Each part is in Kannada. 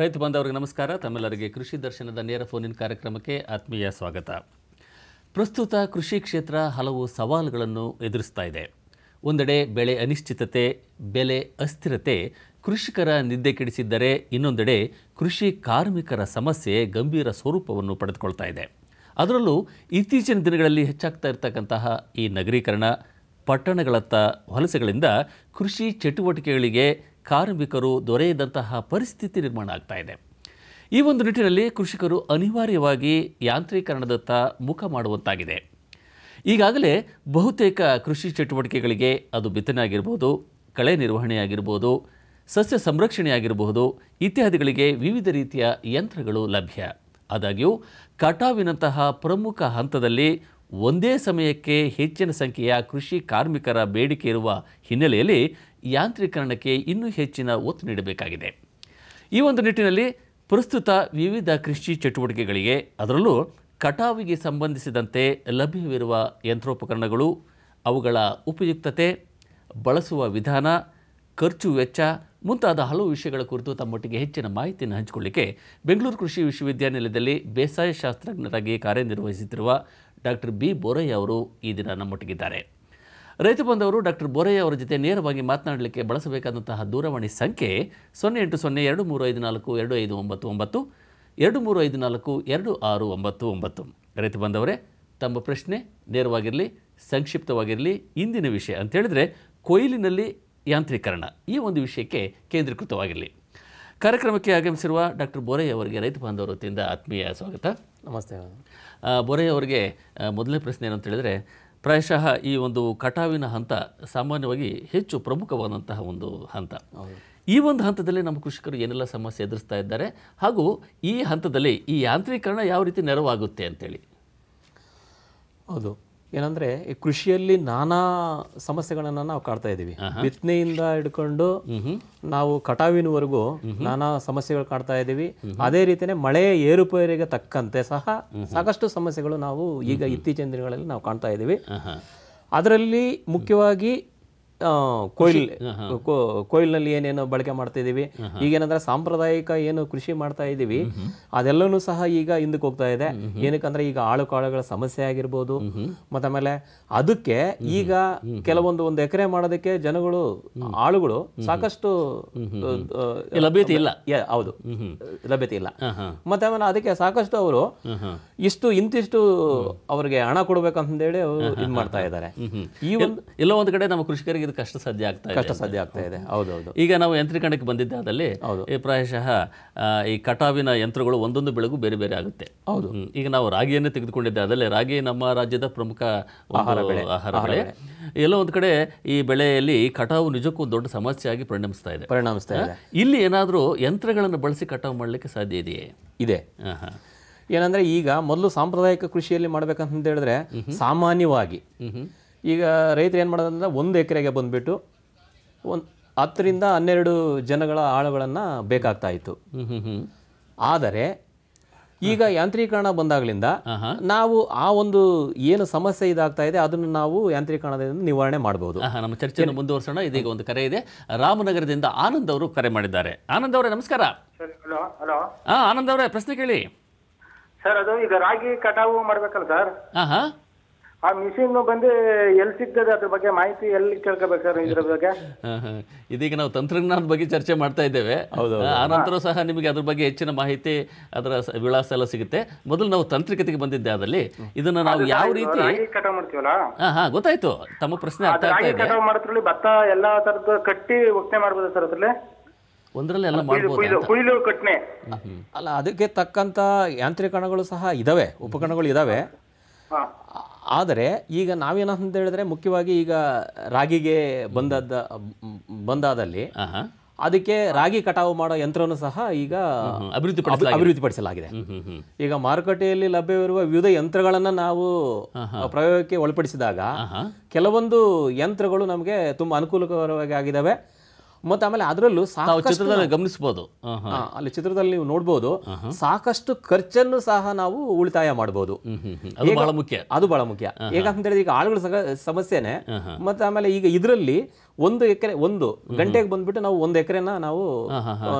ರೈತ ಬಾಂಧವರಿಗೆ ನಮಸ್ಕಾರ ತಮ್ಮೆಲ್ಲರಿಗೆ ಕೃಷಿ ದರ್ಶನದ ನೇರ ಫೋನಿನ ಕಾರ್ಯಕ್ರಮಕ್ಕೆ ಆತ್ಮೀಯ ಸ್ವಾಗತ ಪ್ರಸ್ತುತ ಕೃಷಿ ಕ್ಷೇತ್ರ ಹಲವು ಸವಾಲುಗಳನ್ನು ಎದುರಿಸ್ತಾ ಇದೆ ಒಂದೆಡೆ ಬೆಳೆ ಅನಿಶ್ಚಿತತೆ ಬೆಲೆ ಅಸ್ಥಿರತೆ ಕೃಷಿಕರ ನಿದ್ದೆ ಕೆಡಿಸಿದ್ದರೆ ಇನ್ನೊಂದೆಡೆ ಕೃಷಿ ಕಾರ್ಮಿಕರ ಸಮಸ್ಯೆ ಗಂಭೀರ ಸ್ವರೂಪವನ್ನು ಪಡೆದುಕೊಳ್ತಾ ಇದೆ ಅದರಲ್ಲೂ ಇತ್ತೀಚಿನ ದಿನಗಳಲ್ಲಿ ಹೆಚ್ಚಾಗ್ತಾ ಇರತಕ್ಕಂತಹ ಈ ನಗರೀಕರಣ ಪಟ್ಟಣಗಳತ್ತ ವಲಸೆಗಳಿಂದ ಕೃಷಿ ಚಟುವಟಿಕೆಗಳಿಗೆ ಕಾರ್ಮಿಕರು ದೊರೆಯದಂತಹ ಪರಿಸ್ಥಿತಿ ನಿರ್ಮಾಣ ಆಗ್ತಾ ಇದೆ ಈ ಒಂದು ನಿಟ್ಟಿನಲ್ಲಿ ಕೃಷಿಕರು ಅನಿವಾರ್ಯವಾಗಿ ಯಾಂತ್ರೀಕರಣದತ್ತ ಮುಖ ಮಾಡುವಂತಾಗಿದೆ ಈಗಾಗಲೇ ಬಹುತೇಕ ಕೃಷಿ ಚಟುವಟಿಕೆಗಳಿಗೆ ಅದು ಬಿತ್ತನೆ ಆಗಿರ್ಬೋದು ಕಳೆ ನಿರ್ವಹಣೆ ಆಗಿರ್ಬೋದು ಸಸ್ಯ ಸಂರಕ್ಷಣೆ ಆಗಿರಬಹುದು ಇತ್ಯಾದಿಗಳಿಗೆ ವಿವಿಧ ರೀತಿಯ ಯಂತ್ರಗಳು ಲಭ್ಯ ಆದಾಗ್ಯೂ ಕಟಾವಿನಂತಹ ಪ್ರಮುಖ ಹಂತದಲ್ಲಿ ಒಂದೇ ಸಮಯಕ್ಕೆ ಹೆಚ್ಚಿನ ಸಂಖ್ಯೆಯ ಕೃಷಿ ಕಾರ್ಮಿಕರ ಬೇಡಿಕೆ ಇರುವ ಹಿನ್ನೆಲೆಯಲ್ಲಿ ಯಾಂತ್ರೀಕರಣಕ್ಕೆ ಇನ್ನೂ ಹೆಚ್ಚಿನ ಒತ್ತು ನೀಡಬೇಕಾಗಿದೆ ಈ ಒಂದು ನಿಟ್ಟಿನಲ್ಲಿ ಪ್ರಸ್ತುತ ವಿವಿಧ ಕೃಷಿ ಚಟುವಟಿಕೆಗಳಿಗೆ ಅದರಲ್ಲೂ ಕಟಾವಿಗೆ ಸಂಬಂಧಿಸಿದಂತೆ ಲಭ್ಯವಿರುವ ಯಂತ್ರೋಪಕರಣಗಳು ಅವುಗಳ ಉಪಯುಕ್ತತೆ ಬಳಸುವ ವಿಧಾನ ಖರ್ಚು ವೆಚ್ಚ ಮುಂತಾದ ಹಲವು ವಿಷಯಗಳ ಕುರಿತು ತಮ್ಮೊಟ್ಟಿಗೆ ಹೆಚ್ಚಿನ ಮಾಹಿತಿಯನ್ನು ಹಂಚಿಕೊಳ್ಳಿಕ್ಕೆ ಬೆಂಗಳೂರು ಕೃಷಿ ವಿಶ್ವವಿದ್ಯಾನಿಲಯದಲ್ಲಿ ಬೇಸಾಯ ಶಾಸ್ತ್ರಜ್ಞರಾಗಿ ಕಾರ್ಯನಿರ್ವಹಿಸುತ್ತಿರುವ ಡಾಕ್ಟರ್ ಬಿ ಬೋರಯ್ಯ ಅವರು ಈ ದಿನ ನಮ್ಮೊಟ್ಟಿಗಿದ್ದಾರೆ ರೈತ ಬಂದವರು ಡಾಕ್ಟರ್ ಬೋರಯ್ಯ ಅವರ ಜೊತೆ ನೇರವಾಗಿ ಮಾತನಾಡಲಿಕ್ಕೆ ಬಳಸಬೇಕಾದಂತಹ ದೂರವಾಣಿ ಸಂಖ್ಯೆ ಸೊನ್ನೆ ಎಂಟು ಸೊನ್ನೆ ಎರಡು ಮೂರು ಐದು ನಾಲ್ಕು ಎರಡು ಐದು ಒಂಬತ್ತು ಒಂಬತ್ತು ಎರಡು ಮೂರು ಐದು ನಾಲ್ಕು ಎರಡು ಆರು ಒಂಬತ್ತು ಒಂಬತ್ತು ರೈತ ಬಂದವರೇ ತಮ್ಮ ಪ್ರಶ್ನೆ ನೇರವಾಗಿರಲಿ ಸಂಕ್ಷಿಪ್ತವಾಗಿರಲಿ ಇಂದಿನ ವಿಷಯ ಅಂತೇಳಿದರೆ ಕೊಯ್ಲಿನಲ್ಲಿ ಯಾಂತ್ರೀಕರಣ ಈ ಒಂದು ವಿಷಯಕ್ಕೆ ಕೇಂದ್ರೀಕೃತವಾಗಿರಲಿ ಕಾರ್ಯಕ್ರಮಕ್ಕೆ ಆಗಮಿಸಿರುವ ಡಾಕ್ಟರ್ ಬೋರಯ್ಯ ಅವರಿಗೆ ರೈತ ಬಾಂಧವರ ವತಿಯಿಂದ ಆತ್ಮೀಯ ಸ್ವಾಗತ ನಮಸ್ತೆ ಬೋರಯ್ಯ ಅವರಿಗೆ ಮೊದಲನೇ ಪ್ರಶ್ನೆ ಏನು ಅಂತ ಹೇಳಿದರೆ ಪ್ರಾಯಶಃ ಈ ಒಂದು ಕಟಾವಿನ ಹಂತ ಸಾಮಾನ್ಯವಾಗಿ ಹೆಚ್ಚು ಪ್ರಮುಖವಾದಂತಹ ಒಂದು ಹಂತ ಈ ಒಂದು ಹಂತದಲ್ಲಿ ನಮ್ಮ ಕೃಷಿಕರು ಏನೆಲ್ಲ ಸಮಸ್ಯೆ ಎದುರಿಸ್ತಾ ಇದ್ದಾರೆ ಹಾಗೂ ಈ ಹಂತದಲ್ಲಿ ಈ ಯಾಂತ್ರೀಕರಣ ಯಾವ ರೀತಿ ನೆರವಾಗುತ್ತೆ ಅಂತೇಳಿ ಹೌದು ಏನಂದ್ರೆ ಈ ಕೃಷಿಯಲ್ಲಿ ನಾನಾ ಸಮಸ್ಯೆಗಳನ್ನ ನಾವು ಕಾಡ್ತಾ ಇದ್ದೀವಿ ಬಿತ್ತನೆಯಿಂದ ಹಿಡ್ಕೊಂಡು ನಾವು ಕಟಾವಿನವರೆಗೂ ನಾನಾ ಸಮಸ್ಯೆಗಳು ಕಾಡ್ತಾ ಇದ್ದೀವಿ ಅದೇ ರೀತಿಯೇ ಮಳೆ ಏರುಪೇರಿಗೆ ತಕ್ಕಂತೆ ಸಹ ಸಾಕಷ್ಟು ಸಮಸ್ಯೆಗಳು ನಾವು ಈಗ ಇತ್ತೀಚಿನ ದಿನಗಳಲ್ಲಿ ನಾವು ಕಾಣ್ತಾ ಇದ್ದೀವಿ ಅದರಲ್ಲಿ ಮುಖ್ಯವಾಗಿ ಕೊಯ್ಲ್ ಕೊಯ್ಲ್ನಲ್ಲಿ ಏನೇನು ಬಳಕೆ ಮಾಡ್ತಾ ಇದೀವಿ ಈಗೇನಂದ್ರೆ ಸಾಂಪ್ರದಾಯಿಕ ಏನು ಕೃಷಿ ಮಾಡ್ತಾ ಇದೀವಿ ಅದೆಲ್ಲನೂ ಸಹ ಈಗ ಹಿಂದಕ್ಕೆ ಹೋಗ್ತಾ ಇದೆ ಏನಕ್ಕಂದ್ರೆ ಈಗ ಆಳು ಕಾಳುಗಳ ಸಮಸ್ಯೆ ಆಗಿರ್ಬೋದು ಮತ್ತೆ ಆಮೇಲೆ ಅದಕ್ಕೆ ಈಗ ಕೆಲವೊಂದು ಒಂದು ಎಕರೆ ಮಾಡೋದಕ್ಕೆ ಜನಗಳು ಆಳುಗಳು ಸಾಕಷ್ಟು ಲಭ್ಯತೆ ಇಲ್ಲ ಹೌದು ಲಭ್ಯತೆ ಇಲ್ಲ ಮತ್ತೆ ಆಮೇಲೆ ಅದಕ್ಕೆ ಸಾಕಷ್ಟು ಅವರು ಇಷ್ಟು ಇಂತಿಷ್ಟು ಅವ್ರಿಗೆ ಹಣ ಹೇಳಿ ಅವರು ಇದು ಮಾಡ್ತಾ ಇದ್ದಾರೆ ಈ ಒಂದು ಎಲ್ಲ ಒಂದು ಕಡೆ ನಮ್ಮ ಕೃಷಿಕರಿಗೆ ಇದು ಕಷ್ಟ ಸಾಧ್ಯ ಆಗ್ತಾ ಕಷ್ಟ ಸಾಧ್ಯ ಆಗ್ತಾ ಇದೆ ಹೌದೌದು ಈಗ ನಾವು ಯಂತ್ರೀಕರಣಕ್ಕೆ ಬಂದಿದ್ದಾದಲ್ಲಿ ಪ್ರಾಯಶಃ ಈ ಕಟಾವಿನ ಯಂತ್ರಗಳು ಒಂದೊಂದು ಬೆಳೆಗೂ ಬೇರೆ ಬೇರೆ ಆಗುತ್ತೆ ಹೌದು ಈಗ ನಾವು ರಾಗಿಯನ್ನು ತೆಗೆದುಕೊಂಡಿದ್ದಾದಲ್ಲಿ ರಾಗಿ ನಮ್ಮ ರಾಜ್ಯದ ಪ್ರಮುಖ ಆಹಾರ ಬೆಳೆ ಆಹಾರ ಬೆಳೆ ಎಲ್ಲೋ ಒಂದು ಕಡೆ ಈ ಬೆಳೆಯಲ್ಲಿ ಕಟಾವು ನಿಜಕ್ಕೂ ದೊಡ್ಡ ಸಮಸ್ಯೆಯಾಗಿ ಪರಿಣಮಿಸ್ತಾ ಇದೆ ಪರಿಣಮಿಸ್ತಾ ಇದೆ ಇಲ್ಲಿ ಏನಾದರೂ ಯಂತ್ರಗಳನ್ನು ಬಳಸಿ ಕಟಾವು ಮಾಡಲಿಕ್ಕೆ ಸಾಧ್ಯ ಇದೆಯೇ ಇದೆ ಏನಂದ್ರೆ ಈಗ ಮೊದಲು ಸಾಂಪ್ರದಾಯಿಕ ಕೃಷಿಯಲ್ಲಿ ಮಾಡ್ಬೇಕಂತ ಹೇಳಿದ್ರೆ ಸಾಮಾನ್ಯವಾಗಿ ಈಗ ರೈತರು ಏನು ಮಾಡೋದಂದ್ರೆ ಒಂದು ಎಕರೆಗೆ ಬಂದುಬಿಟ್ಟು ಒಂದು ಹತ್ತರಿಂದ ಹನ್ನೆರಡು ಜನಗಳ ಆಳುಗಳನ್ನು ಬೇಕಾಗ್ತಾ ಇತ್ತು ಆದರೆ ಈಗ ಯಾಂತ್ರೀಕರಣ ಬಂದಾಗಲಿಂದ ನಾವು ಆ ಒಂದು ಏನು ಸಮಸ್ಯೆ ಇದಾಗ್ತಾ ಇದೆ ಅದನ್ನು ನಾವು ಯಾಂತ್ರೀಕರಣದಿಂದ ನಿವಾರಣೆ ಮಾಡಬಹುದು ನಮ್ಮ ಚರ್ಚೆಯನ್ನು ಮುಂದುವರಿಸೋಣ ಇದೀಗ ಒಂದು ಕರೆ ಇದೆ ರಾಮನಗರದಿಂದ ಆನಂದ್ ಅವರು ಕರೆ ಮಾಡಿದ್ದಾರೆ ಆನಂದ್ ಅವರೇ ನಮಸ್ಕಾರ ಆನಂದ್ ಅವರೇ ಪ್ರಶ್ನೆ ಕೇಳಿ ಸರ್ ಅದು ಈಗ ರಾಗಿ ಕಟಾವು ಮಾಡ್ಬೇಕಲ್ಲ ಸರ್ ಆ ಮಿಷಿನ್ ಬಂದು ಎಲ್ಲಿ ಸಿಗ್ತದೆ ಅದ್ರ ಬಗ್ಗೆ ಮಾಹಿತಿ ಎಲ್ಲಿ ಕೇಳ್ಕೋಬೇಕು ಸರ್ ಇದ್ರ ಬಗ್ಗೆ ಇದೀಗ ನಾವು ತಂತ್ರಜ್ಞಾನದ ಬಗ್ಗೆ ಚರ್ಚೆ ಮಾಡ್ತಾ ಇದ್ದೇವೆ ಆ ನಂತರ ಸಹ ನಿಮಗೆ ಅದ್ರ ಬಗ್ಗೆ ಹೆಚ್ಚಿನ ಮಾಹಿತಿ ಅದರ ವಿಳಾಸ ಎಲ್ಲ ಸಿಗುತ್ತೆ ಮೊದಲು ನಾವು ತಂತ್ರಿಕತೆಗೆ ಬಂದಿದ್ದೆ ಅದರಲ್ಲಿ ಇದನ್ನ ನಾವು ಯಾವ ರೀತಿ ಕಟಾವ್ ಮಾಡ್ತೀವಲ್ಲ ಹಾ ಗೊತ್ತಾಯ್ತು ತಮ್ಮ ಪ್ರಶ್ನೆ ಅರ್ಥ ಆಗ್ತಾ ಇದೆ ಕಟಾವ್ ಮಾಡೋದ್ರಲ್ಲಿ ಭತ್ತ ಎಲ್ಲಾ ತರದ ಕಟ್ಟಿ ಒಕ್ಕನೆ ಮಾಡ್ಬೋದು ಸರ್ ಅದರಲ್ಲಿ ಒಂದರಲ್ಲಿ ಎಲ್ಲ ಮಾಡಬಹುದು ಕಟ್ನೆ ಅಲ್ಲ ಅದಕ್ಕೆ ತಕ್ಕಂತ ಯಾಂತ್ರಿಕಣಗಳು ಸಹ ಇದಾವೆ ಉಪಕರಣಗಳು ಇದಾವೆ ಆದರೆ ಈಗ ನಾವೇನಂತ ಹೇಳಿದ್ರೆ ಮುಖ್ಯವಾಗಿ ಈಗ ರಾಗಿಗೆ ಬಂದದ್ದ ಬಂದಾದಲ್ಲಿ ಅದಕ್ಕೆ ರಾಗಿ ಕಟಾವು ಮಾಡೋ ಯಂತ್ರವನ್ನು ಸಹ ಈಗ ಅಭಿವೃದ್ಧಿ ಅಭಿವೃದ್ಧಿಪಡಿಸಲಾಗಿದೆ ಈಗ ಮಾರುಕಟ್ಟೆಯಲ್ಲಿ ಲಭ್ಯವಿರುವ ವಿವಿಧ ಯಂತ್ರಗಳನ್ನು ನಾವು ಪ್ರಯೋಗಕ್ಕೆ ಒಳಪಡಿಸಿದಾಗ ಕೆಲವೊಂದು ಯಂತ್ರಗಳು ನಮಗೆ ತುಂಬ ಅನುಕೂಲಕರವಾಗಿ ಆಗಿದ್ದಾವೆ ಮತ್ತೆ ಆಮೇಲೆ ಅದರಲ್ಲೂ ಚಿತ್ರದಲ್ಲಿ ಗಮನಿಸಬಹುದು ಅಲ್ಲಿ ಚಿತ್ರದಲ್ಲಿ ನೀವು ನೋಡ್ಬೋದು ಸಾಕಷ್ಟು ಖರ್ಚನ್ನು ಸಹ ನಾವು ಉಳಿತಾಯ ಮಾಡಬಹುದು ಅದು ಬಹಳ ಮುಖ್ಯ ಅದು ಬಹಳ ಮುಖ್ಯ ಹೇಗಂತ ಹೇಳಿದ್ರೆ ಈಗ ಆಳುಗಳ ಸಮಸ್ಯೆನೆ ಮತ್ತೆ ಆಮೇಲೆ ಈಗ ಇದರಲ್ಲಿ ಒಂದು ಎಕರೆ ಒಂದು ಗಂಟೆಗೆ ಬಂದ್ಬಿಟ್ಟು ನಾವು ಒಂದು ಎಕರೆನ ನಾವು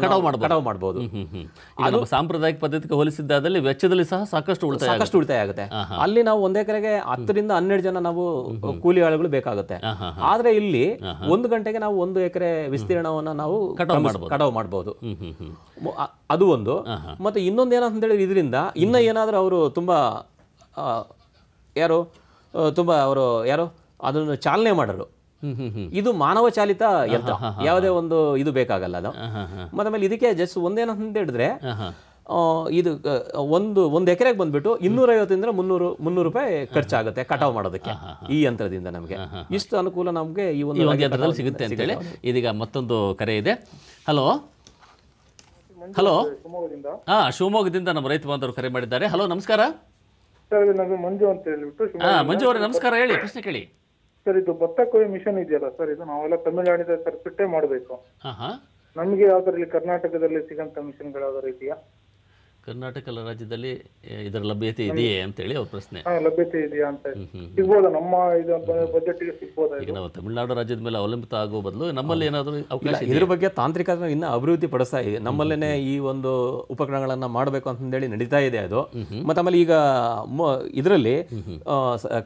ಕಟಾವು ಮಾಡಬಹುದು ಅದು ಸಾಂಪ್ರದಾಯಿಕ ಪದ್ಧತಿಗೆ ಹೋಲಿಸಿದ್ದಾದಲ್ಲಿ ವೆಚ್ಚದಲ್ಲಿ ಸಹ ಸಾಕಷ್ಟು ಉಳಿತಾಯ ಸಾಕಷ್ಟು ಉಳಿತಾಯ ಆಗುತ್ತೆ ಅಲ್ಲಿ ನಾವು ಒಂದ್ ಎಕರೆಗೆ ಹತ್ತರಿಂದ ಹನ್ನೆರಡು ಜನ ನಾವು ಕೂಲಿ ಆಳುಗಳು ಬೇಕಾಗುತ್ತೆ ಆದ್ರೆ ಇಲ್ಲಿ ಒಂದು ಗಂಟೆಗೆ ನಾವು ಒಂದು ಎಕರೆ ವಿಸ್ತೀರ್ಣವನ್ನ ನಾವು ಕಟಾವ್ ಮಾಡಬಹುದು ಅದು ಒಂದು ಮತ್ತೆ ಇನ್ನೊಂದು ಏನಂತ ಹೇಳಿದ್ರೆ ಇದರಿಂದ ಇನ್ನ ಏನಾದರೂ ಅವರು ತುಂಬಾ ಯಾರು ತುಂಬಾ ಅವರು ಯಾರು ಅದನ್ನು ಚಾಲನೆ ಮಾಡರು ಇದು ಮಾನವ ಚಾಲಿತ ಯಂತ್ರ ಯಾವುದೇ ಒಂದು ಇದು ಬೇಕಾಗಲ್ಲ ಅದು ಮತ್ತೆ ಆಮೇಲೆ ಇದಕ್ಕೆ ಜಸ್ಟ್ ಒಂದೇನಂತ ಹೇಳಿದ್ರೆ ಇದು ಒಂದು ಒಂದು ಎಕರೆಗೆ ಬಂದ್ಬಿಟ್ಟು ಇನ್ನೂರೈವತ್ತರಿಂದ ಮುನ್ನೂರು ಮುನ್ನೂರು ರೂಪಾಯಿ ಖರ್ಚಾಗುತ್ತೆ ಕಟಾವ್ ಮಾಡೋದಕ್ಕೆ ಈ ಯಂತ್ರದಿಂದ ನಮಗೆ ಇಷ್ಟು ಅನುಕೂಲ ನಮಗೆ ಈ ಒಂದು ಯಂತ್ರದಲ್ಲಿ ಸಿಗುತ್ತೆ ಹೇಳಿ ಇದೀಗ ಮತ್ತೊಂದು ಕರೆ ಇದೆ ಹಲೋ ಹಲೋ ಹಾ ಶಿವಮೊಗ್ಗದಿಂದ ನಮ್ಮ ರೈತ ಬಾಂಧವರು ಕರೆ ಮಾಡಿದ್ದಾರೆ ಹಲೋ ನಮಸ್ಕಾರ ಮಂಜು ಅಂತ ಹೇಳಿ ಮಂಜು ಅವರೇ ನಮಸ್ಕಾರ ಹೇಳಿ ಪ್ರಶ್ನೆ ಕೇಳಿ ಸರ್ ಇದು ಭತ್ತ ಕೊಯ್ಯೋ ಮಿಷನ್ ಇದೆಯಲ್ಲ ಸರ್ ಇದು ನಾವೆಲ್ಲ ತಮಿಳುನಾಡಿನ ತರಿಸ್ಬಿಟ್ಟೆ ಮಾಡಬೇಕು ನಮ್ಗೆ ಯಾವ್ದ್ರಲ್ಲಿ ಕರ್ನಾಟಕದಲ್ಲಿ ಸಿಗಂತ ಮಿಷನ್ಗಳು ಯಾವ್ದಾರು ಇದೆಯಾ ಕರ್ನಾಟಕ ರಾಜ್ಯದಲ್ಲಿ ಇದರ ಲಭ್ಯತೆ ಇದೆಯೇ ಅಂತ ಹೇಳಿ ಅವ್ರ ಪ್ರಶ್ನೆ ಲಭ್ಯತೆ ಇದೆಯಾ ಅಂತ ಸಿಗ್ಬೋದ ನಮ್ಮ ಇದು ಬಜೆಟ್ಗೆ ಈಗ ನಾವು ತಮಿಳುನಾಡು ರಾಜ್ಯದ ಮೇಲೆ ಅವಲಂಬಿತ ಆಗೋ ಬದಲು ನಮ್ಮಲ್ಲಿ ಏನಾದರೂ ಅವಕಾಶ ಇದ್ರ ಬಗ್ಗೆ ತಾಂತ್ರಿಕ ಇನ್ನೂ ಅಭಿವೃದ್ಧಿ ಪಡಿಸ್ತಾ ಇದೆ ನಮ್ಮಲ್ಲೇ ಈ ಒಂದು ಉಪಕರಣಗಳನ್ನು ಮಾಡಬೇಕು ಹೇಳಿ ನಡೀತಾ ಇದೆ ಅದು ಮತ್ತೆ ಆಮೇಲೆ ಈಗ ಇದರಲ್ಲಿ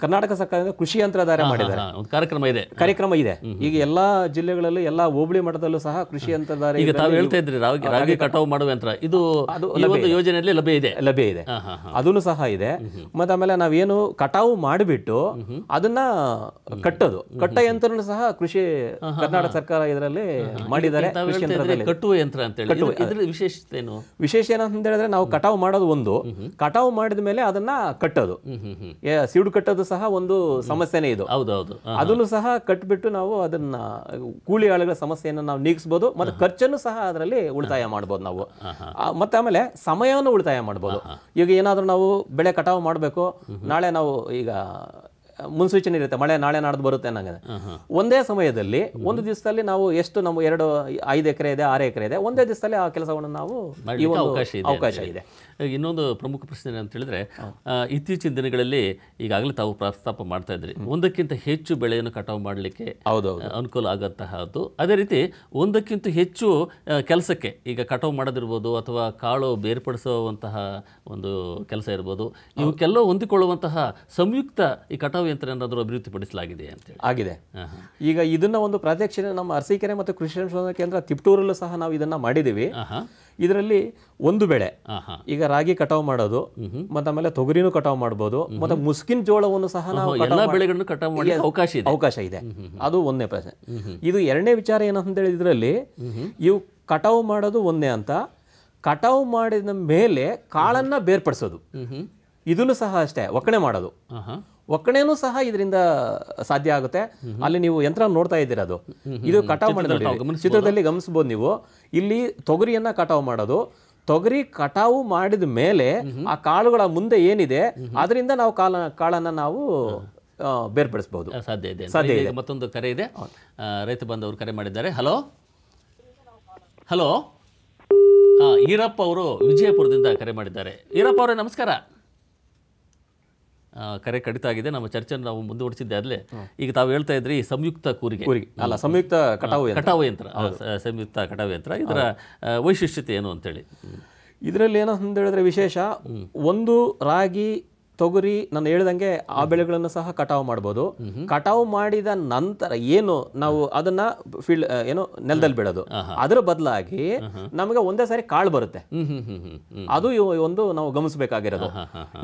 ಕರ್ನಾಟಕ ಸರ್ಕಾರದಿಂದ ಕೃಷಿ ಯಂತ್ರಧಾರೆ ಮಾಡಿದ್ದಾರೆ ಒಂದು ಕಾರ್ಯಕ್ರಮ ಇದೆ ಕಾರ್ಯಕ್ರಮ ಇದೆ ಈಗ ಎಲ್ಲಾ ಜಿಲ್ಲೆಗಳಲ್ಲೂ ಎಲ್ಲಾ ಹೋಬಳಿ ಮಟ್ಟದಲ್ಲೂ ಸಹ ಕೃಷಿ ಯಂತ್ರಧಾರೆ ಈಗ ತಾವು ಹೇಳ್ತಾ ಇದ್ರಿ ರಾಗಿ ಕಟಾವು ಮಾಡುವ ಯಂತ್ರ ಇದು ಯೋಜನೆ ಯೋಜನೆಯಲ್ಲಿ ಲಭ್ಯ ಇದೆ ಲಭ್ಯ ಇದೆ ಅದನ್ನು ಸಹ ಇದೆ ಮತ್ತೆ ಆಮೇಲೆ ನಾವೇನು ಕಟಾವು ಮಾಡಿಬಿಟ್ಟು ಅದನ್ನ ಕಟ್ಟೋದು ಕಟ್ಟ ಯಂತ್ರ ಸಹ ಕೃಷಿ ಕರ್ನಾಟಕ ಸರ್ಕಾರ ಇದರಲ್ಲಿ ಮಾಡಿದ್ದಾರೆ ಕಟ್ಟುವ ಯಂತ್ರ ಅಂತ ವಿಶೇಷತೆ ಏನು ವಿಶೇಷ ಏನಂತ ಹೇಳಿದ್ರೆ ನಾವು ಕಟಾವು ಮಾಡೋದು ಒಂದು ಕಟಾವು ಮಾಡಿದ ಮೇಲೆ ಅದನ್ನ ಕಟ್ಟೋದು ಸೀಡು ಕಟ್ಟೋದು ಸಹ ಒಂದು ಸಮಸ್ಯೆನೇ ಇದು ಹೌದೌದು ಅದನ್ನು ಸಹ ಕಟ್ಟಬಿಟ್ಟು ನಾವು ಅದನ್ನ ಕೂಲಿ ಆಳುಗಳ ಸಮಸ್ಯೆಯನ್ನು ನಾವು ನೀಗಿಸಬಹುದು ಮತ್ತೆ ಖರ್ಚನ್ನು ಸಹ ಅದರಲ್ಲಿ ಉಳಿತಾಯ ಮಾಡಬಹುದು ನಾವು ಮತ್ತೆ ಆಮೇಲೆ ಸಮಯ ಸಮಯವನ್ನು ಉಳಿತಾಯ ಮಾಡ್ಬೋದು ಈಗ ಏನಾದರೂ ನಾವು ಬೆಳೆ ಕಟಾವು ಮಾಡಬೇಕು ನಾಳೆ ನಾವು ಈಗ ಮುನ್ಸೂಚನೆ ಇರುತ್ತೆ ಮಳೆ ನಾಳೆ ನಾಡ್ದು ಬರುತ್ತೆ ಅನ್ನಂಗ ಒಂದೇ ಸಮಯದಲ್ಲಿ ಒಂದು ದಿವಸದಲ್ಲಿ ನಾವು ಎಷ್ಟು ನಮ್ಮ ಎರಡು ಐದು ಎಕರೆ ಇದೆ ಆರು ಎಕರೆ ಇದೆ ಒಂದೇ ದಿವಸದಲ್ಲಿ ಆ ಕೆಲಸವನ್ನು ನಾವು ಅವಕಾಶ ಇದೆ ಅವಕಾಶ ಇದೆ ಇನ್ನೊಂದು ಪ್ರಮುಖ ಪ್ರಶ್ನೆ ಅಂತ ಹೇಳಿದ್ರೆ ಇತ್ತೀಚಿನ ದಿನಗಳಲ್ಲಿ ಈಗಾಗಲೇ ತಾವು ಪ್ರಸ್ತಾಪ ಮಾಡ್ತಾ ಇದ್ರಿ ಒಂದಕ್ಕಿಂತ ಹೆಚ್ಚು ಬೆಳೆಯನ್ನು ಕಟಾವು ಮಾಡಲಿಕ್ಕೆ ಅನುಕೂಲ ಆಗಂತಹದ್ದು ಅದೇ ರೀತಿ ಒಂದಕ್ಕಿಂತ ಹೆಚ್ಚು ಕೆಲಸಕ್ಕೆ ಈಗ ಕಟಾವು ಮಾಡೋದಿರ್ಬೋದು ಅಥವಾ ಕಾಳು ಬೇರ್ಪಡಿಸುವಂತಹ ಒಂದು ಕೆಲಸ ಇರ್ಬೋದು ಇವಕ್ಕೆಲ್ಲ ಹೊಂದಿಕೊಳ್ಳುವಂತಹ ಸಂಯುಕ್ತ ಈ ಕಟಾವು ಯಂತ್ರ ಏನಾದರೂ ಅಭಿವೃದ್ಧಿಪಡಿಸಲಾಗಿದೆ ಅಂತೇಳಿ ಆಗಿದೆ ಈಗ ಇದನ್ನ ಒಂದು ಪ್ರಾತ್ಯಕ್ಷಿಣೆ ನಮ್ಮ ಅರಸಿಕೆರೆ ಮತ್ತು ಕೃಷಿ ಸಂಶೋಧನಾ ಕೇಂದ್ರ ತಿಪ್ಟೂರಲ್ಲೂ ಸಹ ನಾವು ಇದನ್ನ ಮಾಡಿದೀವಿ ಇದರಲ್ಲಿ ಒಂದು ಬೆಳೆ ಈಗ ರಾಗಿ ಕಟಾವು ಮಾಡೋದು ಮತ್ತೆ ಆಮೇಲೆ ತೊಗರಿನೂ ಕಟಾವು ಮಾಡಬಹುದು ಮತ್ತೆ ಮುಸ್ಕಿನ್ ಜೋಳವನ್ನು ಸಹ ನಾವು ಎಲ್ಲಾ ಬೆಳೆಗಳನ್ನು ಕಟಾವು ಮಾಡಲಿಕ್ಕೆ ಅವಕಾಶ ಇದೆ ಅವಕಾಶ ಇದೆ ಅದು ಒಂದನೇ ಪ್ರಶ್ನೆ ಇದು ಎರಡನೇ ವಿಚಾರ ಏನಂತ ಹೇಳಿ ಇದರಲ್ಲಿ ಇವು ಕಟಾವು ಮಾಡೋದು ಒಂದೇ ಅಂತ ಕಟಾವು ಮಾಡಿದ ಮೇಲೆ ಕಾಳನ್ನ ಬೇರ್ಪಡಿಸೋದು ಇದನ್ನು ಸಹ ಅಷ್ಟೇ ಒಕ್ಕಣೆ ಮಾಡೋದು ಒಕ್ಕಣೆನೂ ಸಹ ಇದರಿಂದ ಸಾಧ್ಯ ಆಗುತ್ತೆ ಅಲ್ಲಿ ನೀವು ಯಂತ್ರ ನೋಡ್ತಾ ಇದ್ದೀರ ಅದು ಇದು ಕಟಾವು ಮಾಡಿದ್ರೆ ಚಿತ್ರದಲ್ಲಿ ಗಮನಿಸಬಹುದು ನೀವು ಇಲ್ಲಿ ತೊಗರಿಯನ್ನ ಕಟಾವು ಮಾಡೋದು ತೊಗರಿ ಕಟಾವು ಮಾಡಿದ ಮೇಲೆ ಆ ಕಾಳುಗಳ ಮುಂದೆ ಏನಿದೆ ಅದರಿಂದ ನಾವು ಕಾಲ ಕಾಳನ್ನ ನಾವು ಬೇರ್ಪಡಿಸಬಹುದು ಸಾಧ್ಯ ಇದೆ ಸಾಧ್ಯ ಇದೆ ಮತ್ತೊಂದು ಕರೆ ಇದೆ ರೈತ ಬಂದವರು ಕರೆ ಮಾಡಿದ್ದಾರೆ ಹಲೋ ಹಲೋ ಈರಪ್ಪ ಅವರು ವಿಜಯಪುರದಿಂದ ಕರೆ ಮಾಡಿದ್ದಾರೆ ಈರಪ್ಪ ಅವರೇ ನಮಸ್ಕಾರ ಕರೆ ಕಡಿತ ಆಗಿದೆ ನಮ್ಮ ಚರ್ಚೆ ನಾವು ಮುಂದುವರಿಸಿದ್ದೆ ಈಗ ತಾವು ಹೇಳ್ತಾ ಇದ್ರಿ ಸಂಯುಕ್ತ ಕೂರಿಗೆ ಅಲ್ಲ ಸಂಯುಕ್ತ ಕಟಾವು ಕಟಾವು ಯಂತ್ರ ಸಂಯುಕ್ತ ಕಟಾವು ಯಂತ್ರ ಇದರ ವೈಶಿಷ್ಟ್ಯತೆ ಏನು ಅಂತೇಳಿ ಇದರಲ್ಲಿ ಏನಂತ ಹೇಳಿದ್ರೆ ವಿಶೇಷ ಒಂದು ರಾಗಿ ತೊಗರಿ ನಾನು ಹೇಳ್ದಂಗೆ ಆ ಬೆಳೆಗಳನ್ನು ಸಹ ಕಟಾವು ಮಾಡ್ಬೋದು ಕಟಾವು ಮಾಡಿದ ನಂತರ ಏನು ನಾವು ಅದನ್ನ ಫೀಲ್ಡ್ ಏನು ನೆಲದಲ್ಲಿ ಬಿಡೋದು ಅದರ ಬದಲಾಗಿ ನಮಗೆ ಒಂದೇ ಸಾರಿ ಕಾಳು ಬರುತ್ತೆ ಅದು ಒಂದು ನಾವು ಗಮನಿಸಬೇಕಾಗಿರೋದು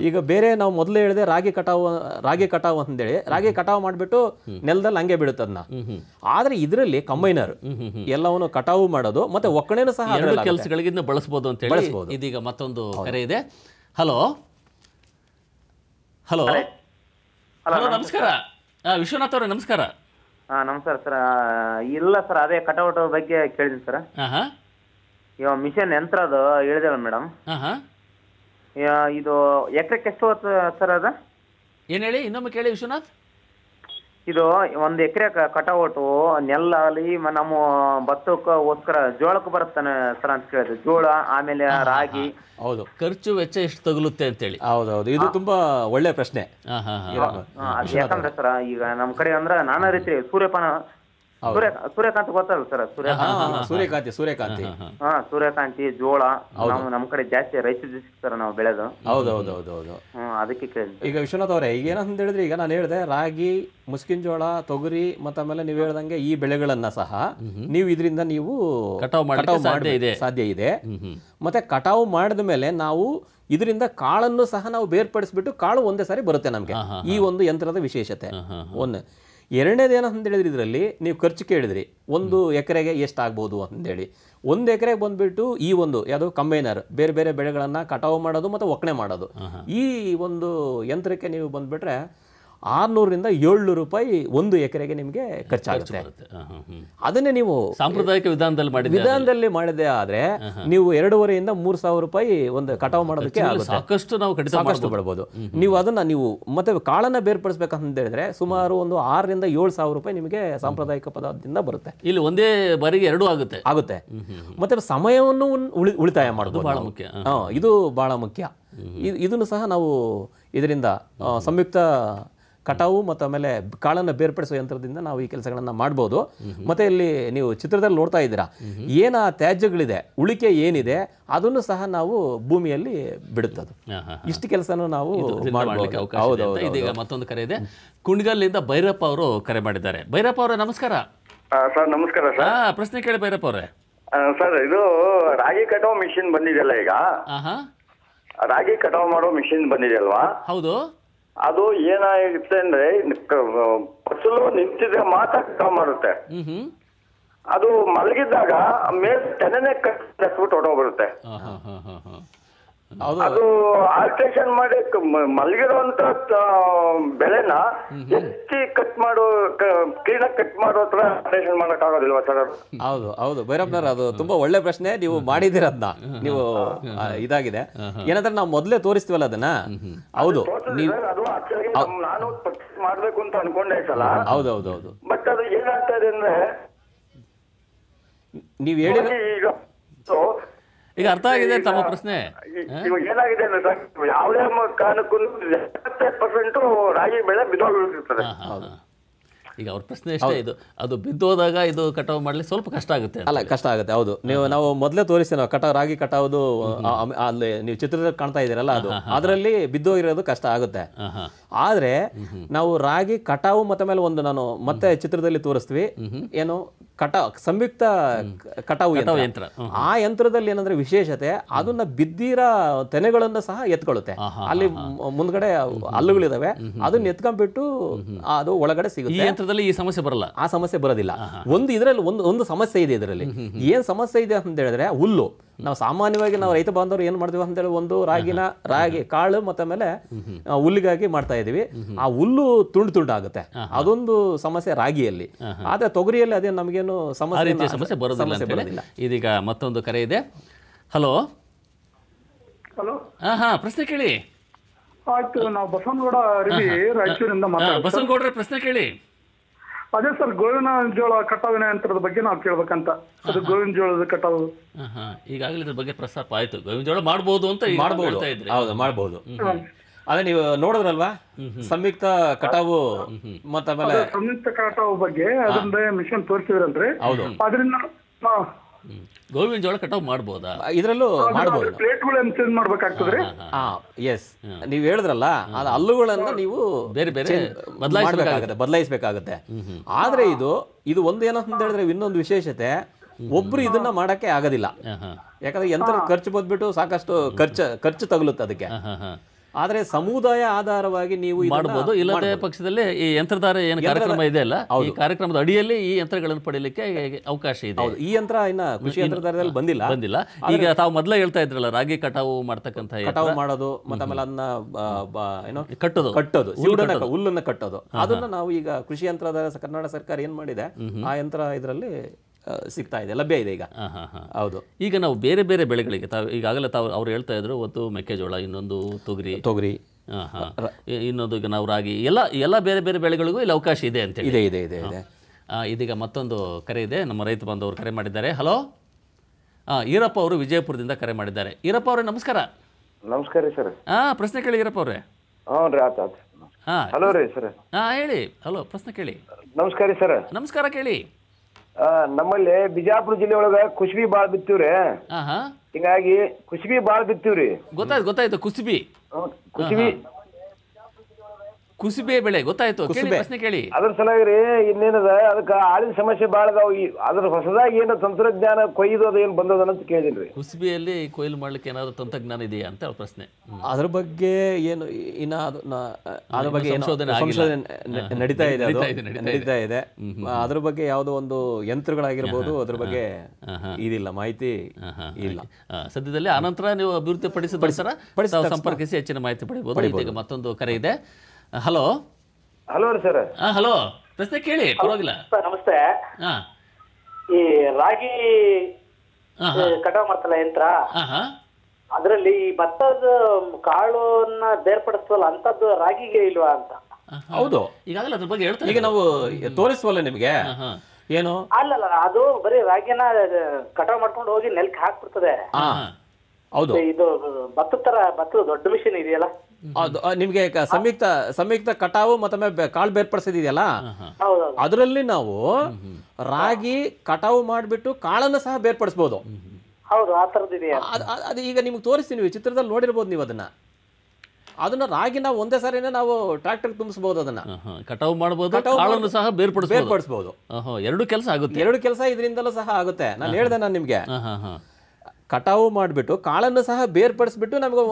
ಈಗ ಬೇರೆ ನಾವು ಮೊದಲೇ ಹೇಳಿದೆ ರಾಗಿ ಕಟಾವು ರಾಗಿ ಕಟಾವು ಅಂತೇಳಿ ರಾಗಿ ಕಟಾವು ಮಾಡಿಬಿಟ್ಟು ನೆಲದಲ್ಲಿ ಹಂಗೆ ಬಿಡುತ್ತೆ ಅದನ್ನ ಆದ್ರೆ ಇದರಲ್ಲಿ ಕಂಬೈನರ್ ಎಲ್ಲವನ್ನು ಕಟಾವು ಮಾಡೋದು ಮತ್ತೆ ಒಕ್ಕಣೆನೂ ಸಹ ಕೆಲಸಗಳಿಗೆ ಬಳಸಬಹುದು ಅಂತ ಹೇಳಿ ಇದೀಗ ಮತ್ತೊಂದು ಕರೆ ಇದೆ ಹಲೋ ಹಲೋ ಹಲೋ ನಮಸ್ಕಾರ ವಿಶ್ವನಾಥ್ ಅವರೇ ನಮಸ್ಕಾರ ಹಾ ನಮಸ್ಕಾರ ಸರ್ ಇಲ್ಲ ಸರ್ ಅದೇ ಕಟೌಟ್ ಬಗ್ಗೆ ಕೇಳಿದ್ವಿ ಸರ್ ಇವಾಗ ಮಿಷನ್ ಯಂತ್ರ ಅದು ಹೇಳಿದಲ್ಲ ಮೇಡಮ್ ಇದು ಎಕರೆಕ್ಕೆ ಎಷ್ಟು ಸರ್ ಅದ ಏನು ಹೇಳಿ ಇನ್ನೊಮ್ಮೆ ಕೇಳಿ ವಿಶ್ವನಾಥ್ ಇದು ಒಂದು ಎಕರೆ ಕಟಾವಟು ನೆಲ್ಲಾಲಿ ನಮ್ಮ ಭತ್ತಕ್ಕೋಸ್ಕರ ಜೋಳಕ್ಕೆ ಬರುತ್ತಾನೆ ಸರ್ ಅಂತ ಕೇಳಿದ್ರು ಜೋಳ ಆಮೇಲೆ ರಾಗಿ ಹೌದು ಖರ್ಚು ವೆಚ್ಚ ಎಷ್ಟು ತಗುಲುತ್ತೆ ಅಂತೇಳಿ ಹೌದೌದು ಇದು ತುಂಬಾ ಒಳ್ಳೆ ಪ್ರಶ್ನೆ ಯಾಕಂದ್ರೆ ಸರ್ ಈಗ ನಮ್ ಕಡೆ ಅಂದ್ರೆ ನಾನಾ ರೀತಿ ಸೂರ್ಯಪಾನ ಸೂರ್ಯಕಾಂತ ಗೊತ್ತಲ್ಲ ಸರ್ ಸೂರ್ಯಕಾಂತಿ ಸೂರ್ಯಕಾಂತಿ ಸೂರ್ಯಕಾಂತಿ ಹಾ ಸೂರ್ಯಕಾಂತಿ ಜೋಳ ನಾವು ನಮ್ಮ ಕಡೆ ಜಾಸ್ತಿ ರೈತರು ಸರ್ ನಾವು ಬೆಳೆದು ಹೌದು ಅದಕ್ಕೆ ಕೇಳಿ ಈಗ ವಿಶ್ವನಾಥ್ ಅವರೇ ಈಗ ಏನಂತ ಹೇಳಿದ್ರೆ ಈಗ ನಾನು ಹೇಳಿದೆ ರಾಗಿ ಮುಸ್ಕಿನ್ ಜೋಳ ತೊಗರಿ ಮತ್ತ ಆಮೇಲೆ ನೀವು ಹೇಳ್ದಂಗೆ ಈ ಬೆಳೆಗಳನ್ನ ಸಹ ನೀವು ಇದರಿಂದ ನೀವು ಕಟಾವು ಮಾಡಿ ಸಾಧ್ಯ ಇದೆ ಮತ್ತೆ ಕಟಾವು ಮಾಡಿದ ಮೇಲೆ ನಾವು ಇದರಿಂದ ಕಾಳನ್ನು ಸಹ ನಾವು ಬೇರ್ಪಡಿಸ್ಬಿಟ್ಟು ಕಾಳು ಒಂದೇ ಸಾರಿ ಬರುತ್ತೆ ನಮಗೆ ಈ ಒಂದು ಯಂತ್ರದ ವಿಶೇಷತೆ ಒಂದು ಎರಡನೇದು ಏನಂತ ಹೇಳಿದ್ರೆ ಇದರಲ್ಲಿ ನೀವು ಖರ್ಚು ಕೇಳಿದ್ರಿ ಒಂದು ಎಕರೆಗೆ ಎಷ್ಟಾಗ್ಬೋದು ಅಂತೇಳಿ ಒಂದು ಎಕರೆಗೆ ಬಂದುಬಿಟ್ಟು ಈ ಒಂದು ಯಾವುದು ಕಂಬೈನರ್ ಬೇರೆ ಬೇರೆ ಬೆಳೆಗಳನ್ನು ಕಟಾವು ಮಾಡೋದು ಮತ್ತು ಒಕ್ಕಣೆ ಮಾಡೋದು ಈ ಒಂದು ಯಂತ್ರಕ್ಕೆ ನೀವು ಬಂದುಬಿಟ್ರೆ ಆರುನೂರರಿಂದ ಏಳ್ನೂರು ರೂಪಾಯಿ ಒಂದು ಎಕರೆಗೆ ನಿಮಗೆ ಖರ್ಚಾಗುತ್ತೆ ಅದನ್ನೇ ನೀವು ಸಾಂಪ್ರದಾಯಿಕ ವಿಧಾನದಲ್ಲಿ ಮಾಡಿ ವಿಧಾನದಲ್ಲಿ ಮಾಡಿದೆ ಆದರೆ ನೀವು ಎರಡೂವರೆಯಿಂದ ಮೂರು ಸಾವಿರ ರೂಪಾಯಿ ಒಂದು ಕಟಾವು ಮಾಡೋದಕ್ಕೆ ಸಾಕಷ್ಟು ನಾವು ಸಾಕಷ್ಟು ಬಿಡ್ಬೋದು ನೀವು ಅದನ್ನ ನೀವು ಮತ್ತೆ ಕಾಳನ್ನ ಬೇರ್ಪಡಿಸ್ಬೇಕಂತ ಹೇಳಿದ್ರೆ ಸುಮಾರು ಒಂದು ಆರರಿಂದ ಏಳು ಸಾವಿರ ರೂಪಾಯಿ ನಿಮಗೆ ಸಾಂಪ್ರದಾಯಿಕ ಪದಾರ್ಥದಿಂದ ಬರುತ್ತೆ ಇಲ್ಲಿ ಒಂದೇ ಬಾರಿಗೆ ಎರಡೂ ಆಗುತ್ತೆ ಆಗುತ್ತೆ ಮತ್ತೆ ಸಮಯವನ್ನು ಉಳಿತಾಯ ಮಾಡೋದು ಬಹಳ ಮುಖ್ಯ ಇದು ಬಹಳ ಮುಖ್ಯ ಇದನ್ನು ಸಹ ನಾವು ಇದರಿಂದ ಸಂಯುಕ್ತ ಕಟಾವು ಮತ್ತು ಆಮೇಲೆ ಕಾಳನ್ನು ಬೇರ್ಪಡಿಸುವ ಯಂತ್ರದಿಂದ ನಾವು ಈ ಕೆಲಸಗಳನ್ನು ಮಾಡ್ಬೋದು ಮತ್ತೆ ಇಲ್ಲಿ ನೀವು ಚಿತ್ರದಲ್ಲಿ ನೋಡ್ತಾ ಇದ್ದೀರಾ ಏನ ಆ ತ್ಯಾಜ್ಯಗಳಿದೆ ಉಳಿಕೆ ಏನಿದೆ ಅದನ್ನು ಸಹ ನಾವು ಭೂಮಿಯಲ್ಲಿ ಬಿಡುತ್ತದು ಇಷ್ಟು ಕೆಲಸನೂ ನಾವು ಇದೀಗ ಮತ್ತೊಂದು ಕರೆ ಇದೆ ಕುಣ್ಗಲ್ಲಿಂದ ಭೈರಪ್ಪ ಅವರು ಕರೆ ಮಾಡಿದ್ದಾರೆ ಭೈರಪ್ಪ ಅವರೇ ನಮಸ್ಕಾರ ಸರ್ ನಮಸ್ಕಾರ ಸರ್ ಪ್ರಶ್ನೆ ಕೇಳಿ ಭೈರಪ್ಪ ಅವರೇ ಸರ್ ಇದು ರಾಗಿ ಕಟಾವು ಮಿಷಿನ್ ಬಂದಿದೆಯಲ್ಲ ಈಗ ರಾಗಿ ಕಟಾವು ಮಾಡೋ ಮಿಷಿನ್ ಬಂದಿದೆ ಅಲ್ವಾ ಹೌದು ಅದು ಏನಾಗುತ್ತೆ ಅಂದ್ರೆ ಫಸಲು ನಿಂತಿದ್ರೆ ಮಾತ್ರ ಮಾಡುತ್ತೆ ಅದು ಮಲಗಿದ್ದಾಗ ಮೇಲೆ ತೆನೆನೆ ಕಟ್ಬಿಟ್ಟು ಹೊಟ್ಟೋಗ್ಬಿಡುತ್ತೆ ಅದು ಆಲ್ಟ್ರೇಷನ್ ಮಾಡಿ ಮಲಗಿರುವಂತ ಬೆಳೆನ ಹೆಚ್ಚಿ ಕಟ್ ಮಾಡೋ ಕ್ಲೀನ್ ಕಟ್ ಮಾಡೋ ತರ ಆಲ್ಟ್ರೇಷನ್ ಮಾಡಕ್ ಆಗೋದಿಲ್ವಾ ಸರ್ ಹೌದು ಹೌದು ಭೈರಪ್ಪನವ್ರ ಅದು ತುಂಬಾ ಒಳ್ಳೆ ಪ್ರಶ್ನೆ ನೀವು ಮಾಡಿದಿರದ್ನ ನೀವು ಇದಾಗಿದೆ ಏನಂದ್ರೆ ನಾವು ಮೊದಲೇ ತೋರಿಸ್ತೀವಲ್ಲ ಅದನ್ನ ಹೌದು ನೀವು ನಾನು ಮಾಡ್ಬೇಕು ಅಂತ ಅನ್ಕೊಂಡೆ ಸಲ ಹೌದು ಹೌದು ಹೌದು ಬಟ್ ಅದು ಏನಾಗ್ತಾ ಇದೆ ಅಂದ್ರೆ ನೀವು ಹೇಳಿ ಈಗ ಅರ್ಥ ಆಗಿದೆ ತಮ್ಮ ಪ್ರಶ್ನೆ ಇವಾಗ ಏನಾಗಿದೆ ಯಾವುದೇ ಕಾರಣಕ್ಕೂ ಎಪ್ಪತ್ತೈದು ಪರ್ಸೆಂಟ್ ರಾಗಿ ಬೆಳೆ ಬಿದ್ದೋಗಿರ್ತದೆ ಈಗ ಅವ್ರ ಪ್ರಶ್ನೆ ಅಷ್ಟೇ ಇದು ಅದು ಬಿದ್ದೋದಾಗ ಇದು ಕಟಾವು ಮಾಡ್ಲಿಕ್ಕೆ ಸ್ವಲ್ಪ ಕಷ್ಟ ಆಗುತ್ತೆ ಅಲ್ಲ ಕಷ್ಟ ಆಗುತ್ತೆ ಹೌದು ನೀವು ನಾವು ಮೊದಲೇ ತೋರಿಸಿ ನಾವು ಕಟಾವು ರಾಗಿ ಕಟಾವುದು ಅಲ್ಲಿ ನೀವು ಚಿತ್ರದಲ್ಲಿ ಕಾಣ್ತಾ ಇದ್ದೀರಲ್ಲ ಅದು ಅದರಲ್ಲಿ ಬಿದ್ದೋಗಿರೋದು ಕಷ್ಟ ಆಗುತ್ತೆ ಆದ್ರೆ ನಾವು ರಾಗಿ ಕಟಾವು ಮತ್ತೆ ಮೇಲೆ ಒಂದು ನಾನು ಮತ್ತೆ ಚಿತ್ರದಲ್ಲಿ ತೋರಿಸ್ತೀವಿ ಏನು ಕಟಾ ಸಂಯುಕ್ತ ಕಟಾವು ಯಂತ್ರ ಆ ಯಂತ್ರದಲ್ಲಿ ಏನಂದ್ರೆ ವಿಶೇಷತೆ ಅದನ್ನ ಬಿದ್ದಿರೋ ತೆನೆಗಳನ್ನ ಸಹ ಎತ್ಕೊಳ್ಳುತ್ತೆ ಅಲ್ಲಿ ಮುಂದ್ಗಡೆ ಹಲ್ಲುಗಳಿದಾವೆ ಅದನ್ನ ಎತ್ಕೊಂಡ್ಬಿಟ್ಟು ಅದು ಒಳಗಡೆ ಸಿಗುತ್ತೆ ಕ್ಷೇತ್ರದಲ್ಲಿ ಈ ಸಮಸ್ಯೆ ಬರಲ್ಲ ಆ ಸಮಸ್ಯೆ ಬರೋದಿಲ್ಲ ಒಂದು ಇದರಲ್ಲಿ ಒಂದು ಒಂದು ಸಮಸ್ಯೆ ಇದೆ ಇದರಲ್ಲಿ ಏನು ಸಮಸ್ಯೆ ಇದೆ ಅಂತ ಹೇಳಿದ್ರೆ ಹುಲ್ಲು ನಾವು ಸಾಮಾನ್ಯವಾಗಿ ನಾವು ರೈತ ಬಾಂಧವರು ಏನು ಮಾಡ್ತೀವಿ ಅಂತೇಳಿ ಒಂದು ರಾಗಿನ ರಾಗಿ ಕಾಳು ಮತ್ತೆ ಮೇಲೆ ಹುಲ್ಲಿಗಾಗಿ ಮಾಡ್ತಾ ಇದೀವಿ ಆ ಹುಲ್ಲು ತುಂಡು ತುಂಡು ಆಗುತ್ತೆ ಅದೊಂದು ಸಮಸ್ಯೆ ರಾಗಿಯಲ್ಲಿ ಆದರೆ ತೊಗರಿಯಲ್ಲಿ ಅದೇ ನಮಗೇನು ಸಮಸ್ಯೆ ಸಮಸ್ಯೆ ಬರೋದಿಲ್ಲ ಇದೀಗ ಮತ್ತೊಂದು ಕರೆ ಇದೆ ಹಲೋ ಹಲೋ ಹಾಂ ಹಾಂ ಪ್ರಶ್ನೆ ಕೇಳಿ ಆಯ್ತು ನಾವು ಬಸವನಗೌಡ ರವಿ ರಾಯಚೂರಿಂದ ಮಾತಾಡ್ತೀವಿ ಬಸವನಗೌಡರ ಪ್ರಶ್ನೆ ಕೇಳಿ ಅದೇ ಸರ್ ಗೋವಿನ ಜೋಳ ಕಟಾವಿನ ಯಂತ್ರದ ಬಗ್ಗೆ ನಾವು ಕೇಳ್ಬೇಕಂತ ಅದು ಗೋವಿನ ಜೋಳದ ಕಟಾವು ಈಗಾಗಲೇ ಇದ್ರ ಬಗ್ಗೆ ಪ್ರಸ್ತಾಪ ಆಯ್ತು ಗೋವಿನ ಜೋಳ ಮಾಡಬಹುದು ಅಂತ ಮಾಡಬಹುದು ಹೌದು ಮಾಡಬಹುದು ಅದೇ ನೀವು ನೋಡಿದ್ರಲ್ವಾ ಸಂಯುಕ್ತ ಕಟಾವು ಮತ್ತ ಸಂಯುಕ್ತ ಕಟಾವು ಬಗ್ಗೆ ಅದ್ರಿಂದ ಮಿಷನ್ ತೋರಿಸಿದ್ರಲ್ರಿ ಅದರಿಂದ ಗೋವಿನ ಜೋಳ ಕಟಾವ್ ಮಾಡ್ಬೋದಾ ಇದರಲ್ಲೂ ಮಾಡ್ಬೋದು ಎಸ್ ನೀವು ಹೇಳಿದ್ರಲ್ಲ ಅದು ಹಲ್ಲುಗಳನ್ನ ನೀವು ಬೇರೆ ಬೇರೆ ಬದಲಾಯಿಸಬೇಕಾಗುತ್ತೆ ಬದಲಾಯಿಸಬೇಕಾಗುತ್ತೆ ಆದ್ರೆ ಇದು ಇದು ಒಂದು ಏನಂತ ಹೇಳಿದ್ರೆ ಇನ್ನೊಂದು ವಿಶೇಷತೆ ಒಬ್ರು ಇದನ್ನ ಮಾಡಕ್ಕೆ ಆಗೋದಿಲ್ಲ ಯಾಕಂದ್ರೆ ಯಂತ್ರ ಖರ್ಚು ಬಂದ್ಬಿಟ್ಟು ಸಾಕಷ್ಟು ಖರ್ಚು ಖರ್ಚು ತಗಲುತ್ತೆ ಅದಕ್ಕೆ ಆದರೆ ಸಮುದಾಯ ಆಧಾರವಾಗಿ ನೀವು ಮಾಡಬಹುದು ಇಲ್ಲದೆ ಪಕ್ಷದಲ್ಲಿ ಈ ಯಂತ್ರಧಾರೆ ಏನು ಕಾರ್ಯಕ್ರಮ ಇದೆ ಅಲ್ಲ ಈ ಕಾರ್ಯಕ್ರಮದ ಅಡಿಯಲ್ಲಿ ಈ ಯಂತ್ರಗಳನ್ನು ಪಡೆಯಲಿಕ್ಕೆ ಅವಕಾಶ ಇದೆ ಈ ಯಂತ್ರ ಇನ್ನ ಕೃಷಿ ಯಂತ್ರಧಾರದಲ್ಲಿ ಬಂದಿಲ್ಲ ಬಂದಿಲ್ಲ ಈಗ ತಾವು ಮೊದಲೇ ಹೇಳ್ತಾ ಇದ್ರಲ್ಲ ರಾಗಿ ಕಟಾವು ಮಾಡ್ತಕ್ಕಂಥ ಕಟಾವು ಮಾಡೋದು ಮತ್ತೆ ಅದನ್ನ ಏನೋ ಕಟ್ಟೋದು ಕಟ್ಟೋದು ಹುಲ್ಲನ್ನ ಕಟ್ಟೋದು ಅದನ್ನ ನಾವು ಈಗ ಕೃಷಿ ಯಂತ್ರಧಾರ ಕರ್ನಾಟಕ ಸರ್ಕಾರ ಏನ್ ಮಾಡಿದೆ ಆ ಯಂತ್ರ ಇದರಲ್ಲಿ ಸಿಗ್ತಾ ಇದೆ ಲಭ್ಯ ಇದೆ ಈಗ ಹೌದು ಈಗ ನಾವು ಬೇರೆ ಬೇರೆ ಬೆಳೆಗಳಿಗೆ ತಾವು ಈಗಾಗಲೇ ತಾವು ಅವ್ರು ಹೇಳ್ತಾ ಇದ್ರು ಒಂದು ಮೆಕ್ಕೆಜೋಳ ಇನ್ನೊಂದು ತೊಗರಿ ತೊಗರಿ ಇನ್ನೊಂದು ಈಗ ನಾವು ರಾಗಿ ಎಲ್ಲ ಎಲ್ಲ ಬೇರೆ ಬೇರೆ ಬೆಳೆಗಳಿಗೂ ಇಲ್ಲಿ ಅವಕಾಶ ಇದೆ ಅಂತ ಇದೆ ಇದೆ ಇದೆ ಇದೆ ಇದೀಗ ಮತ್ತೊಂದು ಕರೆ ಇದೆ ನಮ್ಮ ರೈತ ಬಂದವರು ಕರೆ ಮಾಡಿದ್ದಾರೆ ಹಲೋ ಹಾಂ ಈರಪ್ಪ ಅವರು ವಿಜಯಪುರದಿಂದ ಕರೆ ಮಾಡಿದ್ದಾರೆ ಈರಪ್ಪ ಅವರೇ ನಮಸ್ಕಾರ ನಮಸ್ಕಾರ ಸರ್ ಹಾಂ ಪ್ರಶ್ನೆ ಕೇಳಿ ಈರಪ್ಪ ಅವರೇ ಹ್ಞೂ ರೀ ಆತ ಹಾಂ ಹಲೋ ರೀ ಸರ್ ಹಾಂ ಹೇಳಿ ಹಲೋ ಪ್ರಶ್ನೆ ಕೇಳಿ ನಮಸ್ಕಾರ ಸರ್ ನಮಸ್ಕಾರ ಕೇಳಿ ನಮ್ಮಲ್ಲಿ ಬಿಜಾಪುರ ಜಿಲ್ಲೆ ಒಳಗ ಕುಸುಬಿ ಬಾಳ್ ಬಿತ್ತೀವ್ರಿ ಹಿಂಗಾಗಿ ಕುಸುಬಿ ಬಾಳ್ ಬಿತ್ತಿವ್ರಿ ಗೊತ್ತಾಯ್ತು ಗೊತ್ತಾಯ್ತು ಕುಸುಬಿ ಕುಸುಬಿ ಕುಸುಬೆ ಬೆಳೆ ಗೊತ್ತಾಯ್ತು ಪ್ರಶ್ನೆ ಕೇಳಿ ಅದ್ರ ಸಲುವಾಗಿ ರೀ ಇನ್ನೇನದ ಅದಕ್ಕೆ ಆಳಿನ ಸಮಸ್ಯೆ ಬಹಳ ಅದಾವ ಅದ್ರ ಹೊಸದಾಗಿ ಏನು ತಂತ್ರಜ್ಞಾನ ಕೊಯ್ದು ಅದು ಏನು ಬಂದದ ಅಂತ ಕೇಳಿದ್ರಿ ಕುಸುಬೆಯಲ್ಲಿ ಕೊಯ್ಲು ಮಾಡ್ಲಿಕ್ಕೆ ಏನಾದ್ರು ತಂತ್ರಜ್ಞಾನ ಇದೆಯಾ ಅಂತ ಪ್ರಶ್ನೆ ಅದ್ರ ಬಗ್ಗೆ ಏನು ಇನ್ನ ಅದ್ರ ಬಗ್ಗೆ ಸಂಶೋಧನೆ ನಡೀತಾ ಇದೆ ನಡೀತಾ ಇದೆ ಅದ್ರ ಬಗ್ಗೆ ಯಾವುದೋ ಒಂದು ಯಂತ್ರಗಳಾಗಿರ್ಬೋದು ಅದ್ರ ಬಗ್ಗೆ ಇದಿಲ್ಲ ಮಾಹಿತಿ ಇಲ್ಲ ಸದ್ಯದಲ್ಲಿ ಆನಂತರ ನೀವು ಅಭಿವೃದ್ಧಿ ಪಡಿಸಿದ ಸಂಪರ್ಕಿಸಿ ಹೆಚ್ಚಿನ ಮಾಹಿತಿ ಪಡೆಯಬಹುದು ಮತ್ತೊಂದು ಕರೆ ಇದೆ ಹಲೋ ಹಲೋ ಸರ್ ಹಲೋ ಪ್ರಶ್ನೆ ಕೇಳಿ ಪರವಾಗಿಲ್ಲ ನಮಸ್ತೆ ಈ ರಾಗಿ ಕಟಾವ್ ಮಾಡ್ತಲ್ಲ ಯಂತ್ರ ಅದರಲ್ಲಿ ಈ ಭತ್ತದ ಕಾಳನ್ನ ಬೇರ್ಪಡಿಸ್ತಲ್ಲ ಅಂತದ್ದು ರಾಗಿಗೆ ಇಲ್ವಾ ಅಂತ ಹೌದು ಈಗಾಗಲೇ ಅದ್ರ ಬಗ್ಗೆ ಈಗ ನಾವು ತೋರಿಸುವಲ್ಲ ನಿಮಗೆ ಏನು ಅಲ್ಲಲ್ಲ ಅದು ಬರೀ ರಾಗಿನ ಕಟಾವ್ ಮಾಡ್ಕೊಂಡು ಹೋಗಿ ನೆಲಕ್ಕೆ ಹಾಕ್ಬಿಡ್ತದೆ ಹೌದು ಇದು ಭತ್ತದ ತರ ಭತ್ತದ ದೊಡ್ಡ ಮಿಷಿನ್ ಇದೆಯಲ್ಲ ನಿಮಗೆ ಸಂಯುಕ್ತ ಸಂಯುಕ್ತ ಕಟಾವು ಮತ್ತೊಮ್ಮೆ ಕಾಳು ಬೇರ್ಪಡಿಸಿದೆಯಲ್ಲ ಅದರಲ್ಲಿ ನಾವು ರಾಗಿ ಕಟಾವು ಮಾಡಿಬಿಟ್ಟು ಕಾಳನ್ನು ಸಹ ಬೇರ್ಪಡಿಸಬಹುದು ಅದು ಈಗ ನಿಮ್ಗೆ ತೋರಿಸ್ತೀನಿ ನೀವು ಚಿತ್ರದಲ್ಲಿ ನೋಡಿರ್ಬೋದು ನೀವು ಅದನ್ನ ಅದನ್ನ ರಾಗಿ ನಾವು ಒಂದೇ ಸಾರಿನ ನಾವು ಟ್ರಾಕ್ಟರ್ ತುಂಬಿಸಬಹುದು ಅದನ್ನ ಕಟಾವು ಮಾಡಬಹುದು ಕಾಳನ್ನು ಸಹ ಬೇರ್ಪಡಿಸಬಹುದು ಎರಡು ಕೆಲಸ ಆಗುತ್ತೆ ಎರಡು ಕೆಲಸ ಇದರಿಂದಲೂ ಸಹ ಆಗುತ್ತೆ ನಾನು ಹೇಳ್ದೆ ನಾನು ನಿಮ್ಗೆ ಕಟಾವು ಮಾಡಿಬಿಟ್ಟು ಕಾಳನ್ನು ಸಹ ಬೇರ್ಪಡಿಸ್ಬಿಟ್ಟು ನಮಗೆ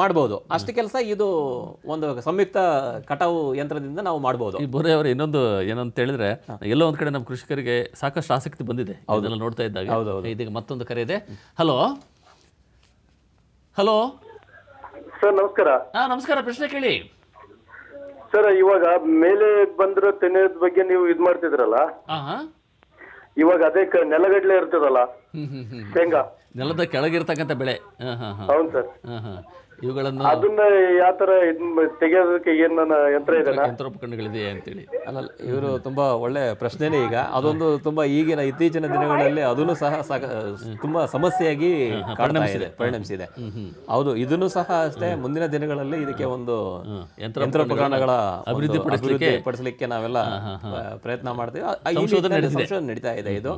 ಮಾಡ್ಬೋದು ಅಷ್ಟು ಕೆಲಸ ಇದು ಒಂದು ಸಂಯುಕ್ತ ಕಟಾವು ಯಂತ್ರದಿಂದ ನಾವು ಮಾಡ್ಬೋದು ಈ ಬೋರೆ ಇನ್ನೊಂದು ಏನಂತ ಹೇಳಿದ್ರೆ ಎಲ್ಲೋ ಒಂದ್ ಕಡೆ ನಮ್ಮ ಕೃಷಿಕರಿಗೆ ಸಾಕಷ್ಟು ಆಸಕ್ತಿ ಬಂದಿದೆ ಅದೆಲ್ಲ ನೋಡ್ತಾ ಇದ್ದಾಗ ಇದೀಗ ಮತ್ತೊಂದು ಕರೆ ಇದೆ ಹಲೋ ಹಲೋ ಸರ್ ನಮಸ್ಕಾರ ಹಾ ನಮಸ್ಕಾರ ಪ್ರಶ್ನೆ ಕೇಳಿ ಸರ್ ಇವಾಗ ಮೇಲೆ ಬಂದಿರೋ ತೆನೆಯ ಬಗ್ಗೆ ನೀವು ಇದು ಮಾಡ್ತಿದ್ರಲ್ಲ ಇವಾಗ ಅದೇ ನೆಲಗಡಲೆ ಇರ್ತದಲ್ಲ ಶೇಂಗಾ ನೆಲದ ಕೆಳಗಿರ್ತಕ್ಕಂಥ ಬೆಳೆ ಹೌದು ಸರ್ ಇವುಗಳನ್ನು ಅದನ್ನ ಯಾವ ತೆಗೆಯೋದಕ್ಕೆ ಏನು ಯಂತ್ರ ಇದೆ ಅಲ್ಲ ಇವರು ತುಂಬಾ ಒಳ್ಳೆ ಪ್ರಶ್ನೆನೇ ಈಗ ಅದೊಂದು ತುಂಬಾ ಈಗಿನ ಇತ್ತೀಚಿನ ದಿನಗಳಲ್ಲಿ ಅದನ್ನು ಸಹ ತುಂಬಾ ಸಮಸ್ಯೆಯಾಗಿ ಪರಿಣಮಿಸಿದೆ ಹೌದು ಇದನ್ನು ಸಹ ಅಷ್ಟೇ ಮುಂದಿನ ದಿನಗಳಲ್ಲಿ ಇದಕ್ಕೆ ಒಂದು ಯಂತ್ರೋಪಕರಣಗಳ ಅಭಿವೃದ್ಧಿ ಪಡಿಸಲಿಕ್ಕೆ ನಾವೆಲ್ಲ ಪ್ರಯತ್ನ ಮಾಡ್ತೀವಿ ಸಂಶೋಧನೆ ನಡೀತಾ ಇದೆ ಇದು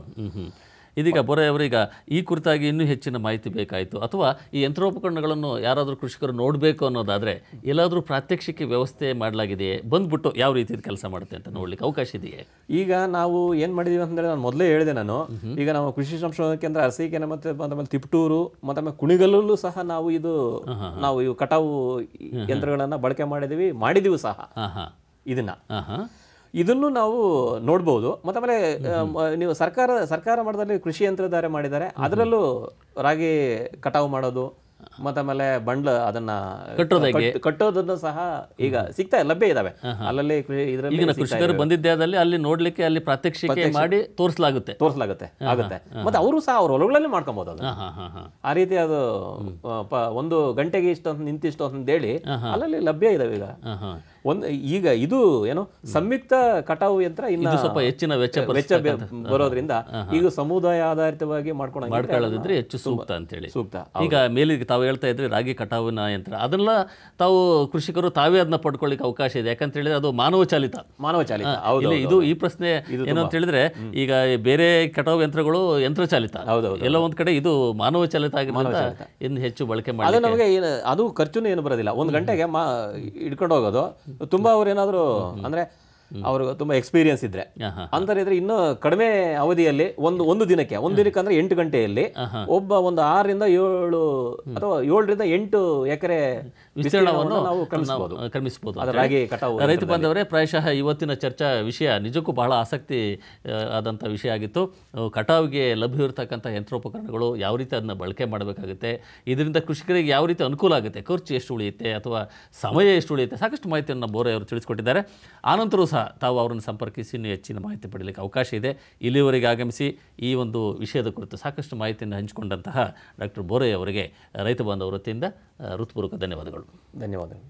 ಇದೀಗ ಬೊರೆ ಅವರೀಗ ಈ ಕುರಿತಾಗಿ ಇನ್ನೂ ಹೆಚ್ಚಿನ ಮಾಹಿತಿ ಬೇಕಾಯಿತು ಅಥವಾ ಈ ಯಂತ್ರೋಪಕರಣಗಳನ್ನು ಯಾರಾದರೂ ಕೃಷಿಕರು ನೋಡಬೇಕು ಅನ್ನೋದಾದರೆ ಎಲ್ಲಾದರೂ ಪ್ರಾತ್ಯಕ್ಷಿಕ ವ್ಯವಸ್ಥೆ ಮಾಡಲಾಗಿದೆಯೇ ಬಂದ್ಬಿಟ್ಟು ಯಾವ ರೀತಿಯ ಕೆಲಸ ಮಾಡುತ್ತೆ ಅಂತ ನೋಡ್ಲಿಕ್ಕೆ ಅವಕಾಶ ಇದೆಯೇ ಈಗ ನಾವು ಏನು ಮಾಡಿದ್ದೀವಿ ಅಂತಂದರೆ ನಾನು ಮೊದಲೇ ಹೇಳಿದೆ ನಾನು ಈಗ ನಾವು ಕೃಷಿ ಸಂಶೋಧನಾ ಕೇಂದ್ರ ಅರಸೀಕೆರೆ ಮತ್ತು ಆಮೇಲೆ ತಿಪ್ಟೂರು ಮತ್ತು ಆಮೇಲೆ ಕುಣಿಗಲ್ಲೂ ಸಹ ನಾವು ಇದು ನಾವು ಇವು ಕಟಾವು ಯಂತ್ರಗಳನ್ನು ಬಳಕೆ ಮಾಡಿದ್ದೀವಿ ಮಾಡಿದ್ದೀವಿ ಸಹ ಇದನ್ನ ಇದನ್ನು ನಾವು ನೋಡ್ಬೋದು ಮತ್ತು ಆಮೇಲೆ ನೀವು ಸರ್ಕಾರ ಸರ್ಕಾರ ಮಟ್ಟದಲ್ಲಿ ಕೃಷಿ ಯಂತ್ರಧಾರೆ ಮಾಡಿದ್ದಾರೆ ಅದರಲ್ಲೂ ರಾಗಿ ಕಟಾವು ಮಾಡೋದು ಮತ್ತೆ ಆಮೇಲೆ ಬಂಡ್ಲ ಅದನ್ನ ಕಟ್ಟೋದನ್ನು ಸಹ ಈಗ ಸಿಗ್ತಾ ಲಭ್ಯ ಇದಾವೆ ಅಲ್ಲಲ್ಲಿ ಇದರಲ್ಲಿ ಕೃಷಿಕರು ಬಂದಿದ್ದಾದಲ್ಲಿ ಅಲ್ಲಿ ನೋಡ್ಲಿಕ್ಕೆ ಅಲ್ಲಿ ಪ್ರಾತ್ಯಕ್ಷಿಕೆ ಮಾಡಿ ತೋರಿಸಲಾಗುತ್ತೆ ತೋರಿಸಲಾಗುತ್ತೆ ಆಗುತ್ತೆ ಮತ್ತೆ ಅವರು ಸಹ ಅವ್ರ ಹೊಲಗಳಲ್ಲಿ ಮಾಡ್ಕೊಬಹುದು ಅದು ಆ ರೀತಿ ಅದು ಒಂದು ಗಂಟೆಗೆ ಇಷ್ಟು ಅಂತ ನಿಂತಿಷ್ಟು ಹೇಳಿ ಅಲ್ಲಲ್ಲಿ ಲಭ್ಯ ಇದಾವೆ ಈಗ ಒಂದು ಈಗ ಇದು ಏನೋ ಸಂಯುಕ್ತ ಕಟಾವು ಯಂತ್ರ ಇನ್ನು ಸ್ವಲ್ಪ ಹೆಚ್ಚಿನ ವೆಚ್ಚ ವೆಚ್ಚ ಬರೋದ್ರಿಂದ ಈಗ ಸಮುದಾಯ ಆಧಾರಿತವಾಗಿ ಮಾಡ್ಕೊಂಡು ಮಾಡ್ಕೊಳ್ಳೋದಿದ್ರೆ ಹೆಚ್ಚು ಸೂಕ್ತ ಅಂತ ಹೇಳಿ ಸೂಕ್ತ ಈಗ ಮೇಲಿಗೆ ತಾವು ಹೇಳ್ತಾ ಇದ್ರೆ ರಾಗಿ ಕಟಾವಿನ ಯಂತ್ರ ಅದನ್ನ ತಾವು ಕೃಷಿಕರು ತಾವೇ ಅದನ್ನ ಪಡ್ಕೊಳ್ಳಿಕ್ಕೆ ಅವಕಾಶ ಇದೆ ಯಾಕಂತ ಹೇಳಿದ್ರೆ ಅದು ಮಾನವ ಚಾಲಿತ ಮಾನವ ಚಾಲಿತ ಇದು ಈ ಪ್ರಶ್ನೆ ಏನು ಅಂತ ಹೇಳಿದ್ರೆ ಈಗ ಬೇರೆ ಕಟಾವು ಯಂತ್ರಗಳು ಯಂತ್ರ ಚಾಲಿತ ಎಲ್ಲ ಒಂದ್ ಕಡೆ ಇದು ಮಾನವ ಚಾಲಿತ ಆಗಿರೋದ್ರಿಂದ ಇನ್ನು ಹೆಚ್ಚು ಬಳಕೆ ಮಾಡಿ ನಮಗೆ ಅದು ಖರ್ಚುನು ಏನು ಬರೋದಿಲ್ಲ ಒಂದು ಗಂಟೆಗೆ ಮಾ ಇಟ್ಕೊಂಡು ಹೋಗೋದು ತುಂಬಾ ಅವ್ರು ಏನಾದರೂ ಅಂದ್ರೆ ಅವ್ರಿಗೆ ತುಂಬಾ ಎಕ್ಸ್ಪೀರಿಯನ್ಸ್ ಇದ್ರೆ ಅಂತಾರಿದ್ರೆ ಇನ್ನು ಕಡಿಮೆ ಅವಧಿಯಲ್ಲಿ ಒಂದು ಒಂದು ದಿನಕ್ಕೆ ಒಂದು ದಿನಕ್ಕೆ ಅಂದ್ರೆ ಎಂಟು ಗಂಟೆಯಲ್ಲಿ ಒಬ್ಬ ಒಂದು ಆರರಿಂದ ಏಳು ಅಥವಾ ಏಳರಿಂದ ಎಂಟು ಎಕರೆ ವಿಸ್ತೀರ್ಣವನ್ನು ಕ್ರಮಿಸಬಹುದು ರೈತ ಬಾಂಧವರೇ ಪ್ರಾಯಶಃ ಇವತ್ತಿನ ಚರ್ಚಾ ವಿಷಯ ನಿಜಕ್ಕೂ ಬಹಳ ಆಸಕ್ತಿ ಆದಂಥ ವಿಷಯ ಆಗಿತ್ತು ಕಟಾವಿಗೆ ಲಭ್ಯವಿರ್ತಕ್ಕಂಥ ಯಂತ್ರೋಪಕರಣಗಳು ಯಾವ ರೀತಿ ಅದನ್ನು ಬಳಕೆ ಮಾಡಬೇಕಾಗುತ್ತೆ ಇದರಿಂದ ಕೃಷಿಕರಿಗೆ ಯಾವ ರೀತಿ ಅನುಕೂಲ ಆಗುತ್ತೆ ಖರ್ಚು ಎಷ್ಟು ಉಳಿಯುತ್ತೆ ಅಥವಾ ಸಮಯ ಎಷ್ಟು ಉಳಿಯುತ್ತೆ ಸಾಕಷ್ಟು ಮಾಹಿತಿಯನ್ನು ಬೋರೆ ಅವರು ತಿಳಿಸಿಕೊಟ್ಟಿದ್ದಾರೆ ಆನಂತರ ಸಹ ತಾವು ಅವರನ್ನು ಸಂಪರ್ಕಿಸಿ ಇನ್ನೂ ಹೆಚ್ಚಿನ ಮಾಹಿತಿ ಪಡೀಲಿಕ್ಕೆ ಅವಕಾಶ ಇದೆ ಇಲ್ಲಿವರೆಗೆ ಆಗಮಿಸಿ ಈ ಒಂದು ವಿಷಯದ ಕುರಿತು ಸಾಕಷ್ಟು ಮಾಹಿತಿಯನ್ನು ಹಂಚಿಕೊಂಡಂತಹ ಡಾಕ್ಟರ್ ಬೋರೆ ಅವರಿಗೆ ರೈತ ಬಾಂಧವರ ವೃತ್ತಿಯಿಂದ ಹೃತ್ಪೂರ್ವಕ ಧನ್ಯವಾದಗಳು ధన్యవాదాలు